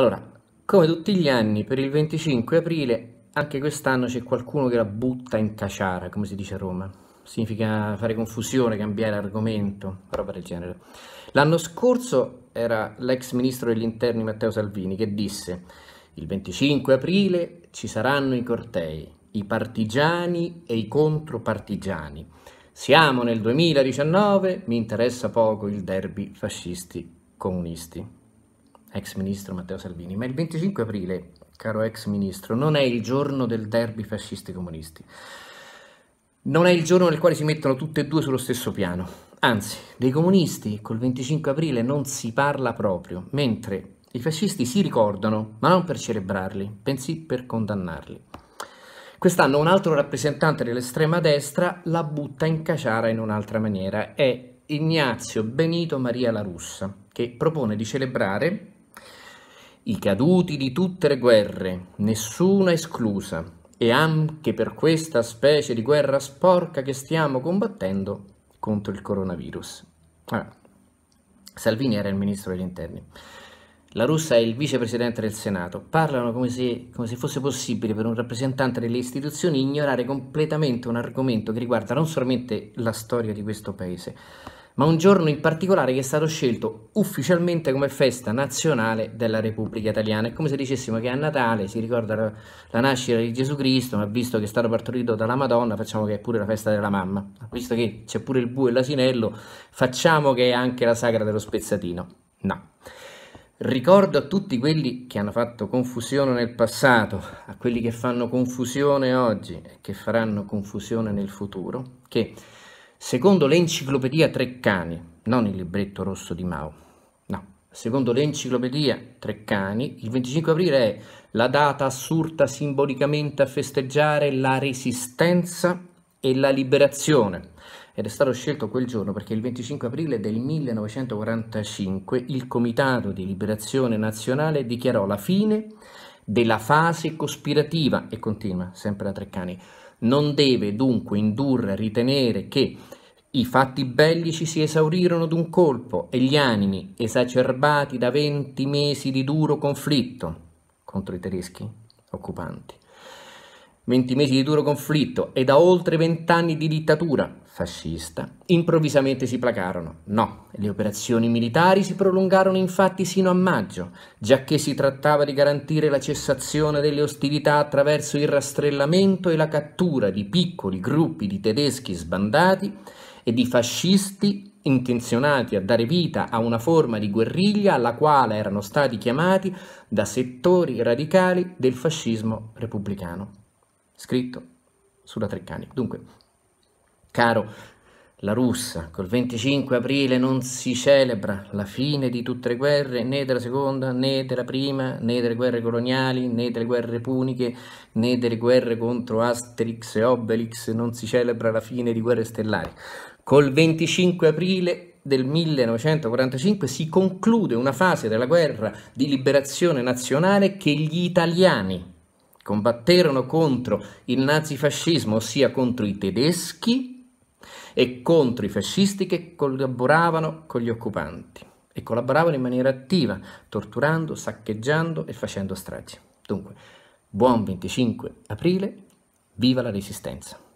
Allora, come tutti gli anni, per il 25 aprile, anche quest'anno c'è qualcuno che la butta in caciara, come si dice a Roma. Significa fare confusione, cambiare argomento, roba del genere. L'anno scorso era l'ex ministro degli interni Matteo Salvini che disse il 25 aprile ci saranno i cortei, i partigiani e i contropartigiani. Siamo nel 2019, mi interessa poco il derby fascisti-comunisti ex ministro Matteo Salvini, ma il 25 aprile, caro ex ministro, non è il giorno del derby fascisti comunisti. Non è il giorno nel quale si mettono tutte e due sullo stesso piano. Anzi, dei comunisti col 25 aprile non si parla proprio, mentre i fascisti si ricordano, ma non per celebrarli, bensì per condannarli. Quest'anno un altro rappresentante dell'estrema destra la butta in caciara in un'altra maniera. È Ignazio Benito Maria La Russa, che propone di celebrare i caduti di tutte le guerre, nessuna esclusa, e anche per questa specie di guerra sporca che stiamo combattendo contro il coronavirus. Allora, Salvini era il ministro degli interni. La russa è il vicepresidente del Senato. Parlano come se, come se, fosse possibile per un rappresentante delle istituzioni ignorare completamente un argomento che riguarda non solamente la storia di questo paese, ma un giorno in particolare che è stato scelto ufficialmente come festa nazionale della Repubblica Italiana. È come se dicessimo che a Natale si ricorda la nascita di Gesù Cristo, ma visto che è stato partorito dalla Madonna, facciamo che è pure la festa della mamma. Visto che c'è pure il bue e l'asinello, facciamo che è anche la sagra dello spezzatino. No. Ricordo a tutti quelli che hanno fatto confusione nel passato, a quelli che fanno confusione oggi e che faranno confusione nel futuro, che Secondo l'enciclopedia Treccani, non il libretto rosso di Mao, no, secondo l'enciclopedia Treccani, il 25 aprile è la data assurda simbolicamente a festeggiare la resistenza e la liberazione. Ed è stato scelto quel giorno perché il 25 aprile del 1945 il Comitato di Liberazione Nazionale dichiarò la fine della fase cospirativa, e continua sempre da Treccani, non deve dunque indurre a ritenere che i fatti bellici si esaurirono d'un colpo e gli animi, esacerbati da venti mesi di duro conflitto contro i tedeschi occupanti, venti mesi di duro conflitto e da oltre vent'anni di dittatura, fascista, improvvisamente si placarono. No, le operazioni militari si prolungarono infatti sino a maggio, giacché si trattava di garantire la cessazione delle ostilità attraverso il rastrellamento e la cattura di piccoli gruppi di tedeschi sbandati e di fascisti intenzionati a dare vita a una forma di guerriglia alla quale erano stati chiamati da settori radicali del fascismo repubblicano. Scritto sulla Treccani. Dunque, Caro, la russa, col 25 aprile non si celebra la fine di tutte le guerre, né della seconda, né della prima, né delle guerre coloniali, né delle guerre puniche, né delle guerre contro Asterix e Obelix, non si celebra la fine di guerre stellari. Col 25 aprile del 1945 si conclude una fase della guerra di liberazione nazionale che gli italiani combatterono contro il nazifascismo, ossia contro i tedeschi e contro i fascisti che collaboravano con gli occupanti e collaboravano in maniera attiva, torturando, saccheggiando e facendo stragi. Dunque, buon 25 aprile, viva la resistenza!